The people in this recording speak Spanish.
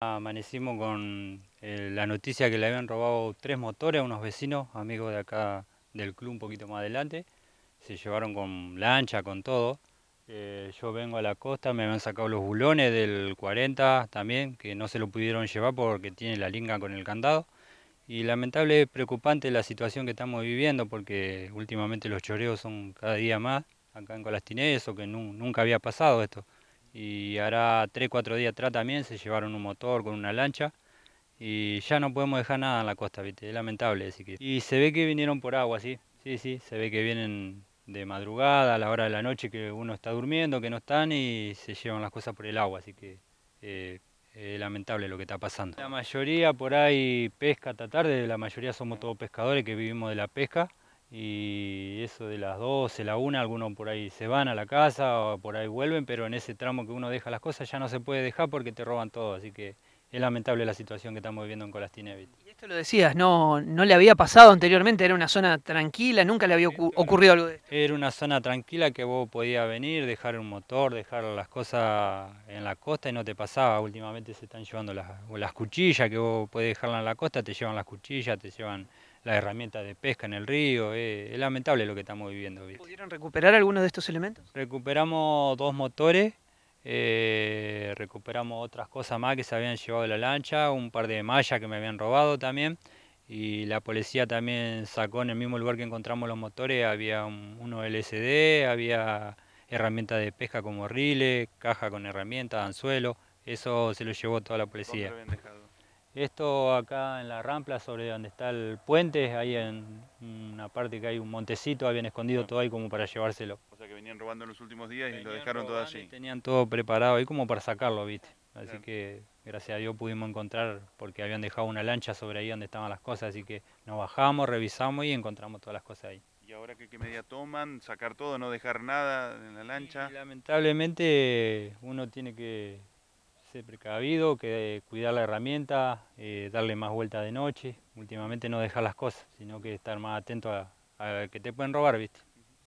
Amanecimos con eh, la noticia que le habían robado tres motores a unos vecinos, amigos de acá del club un poquito más adelante. Se llevaron con lancha, con todo. Eh, yo vengo a la costa, me han sacado los bulones del 40 también, que no se lo pudieron llevar porque tiene la linga con el candado. Y lamentable, preocupante la situación que estamos viviendo porque últimamente los choreos son cada día más acá en Colastiné, eso que nunca había pasado esto y ahora 3-4 días atrás también se llevaron un motor con una lancha y ya no podemos dejar nada en la costa, es lamentable. Y se ve que vinieron por agua, sí, sí, sí, se ve que vienen de madrugada, a la hora de la noche que uno está durmiendo, que no están y se llevan las cosas por el agua, así que eh, es lamentable lo que está pasando. La mayoría por ahí pesca hasta tarde, la mayoría somos todos pescadores que vivimos de la pesca y eso de las 12, la 1, algunos por ahí se van a la casa o por ahí vuelven, pero en ese tramo que uno deja las cosas ya no se puede dejar porque te roban todo, así que es lamentable la situación que estamos viviendo en Colastinevit. Y esto lo decías, no, le había pasado anteriormente, era una zona tranquila, nunca le había ocurrido, algo de esto. Era una zona tranquila que vos podías venir, dejar un motor, dejar las cosas en la costa y no te pasaba. Últimamente se están llevando las, las cuchillas, que vos podés dejarlas en la costa, te llevan las cuchillas, te llevan las herramientas de pesca en el río. Eh, es, lamentable lo que estamos viviendo. ¿Pudieron recuperar algunos de estos elementos? Recuperamos dos motores, eh, recuperamos otras cosas más que se habían llevado de la lancha, un par de mallas que me habían robado también. Y la policía también sacó en el mismo lugar que encontramos los motores, había uno LSD, había herramientas de pesca como riles, caja con herramientas, anzuelo, eso se lo llevó toda la policía. Esto acá en la rampla, sobre donde está el puente, ahí en una parte que hay un montecito, habían escondido todo ahí como para llevárselo. O sea que venían robando en los últimos días y lo dejaron todo así tenían todo preparado ahí como para sacarlo, viste. Así que gracias a Dios pudimos encontrar, porque habían dejado una lancha sobre ahí donde estaban las cosas, así que nos bajamos, revisamos y encontramos todas las cosas ahí. ¿Y ahora qué, qué medida toman? ¿Sacar todo, no dejar nada en la lancha? lamentablemente uno tiene que ser precavido, que cuidar la herramienta, eh, darle más vueltas de noche. Últimamente no dejar las cosas, sino que estar más atento a, a que te pueden robar, ¿viste?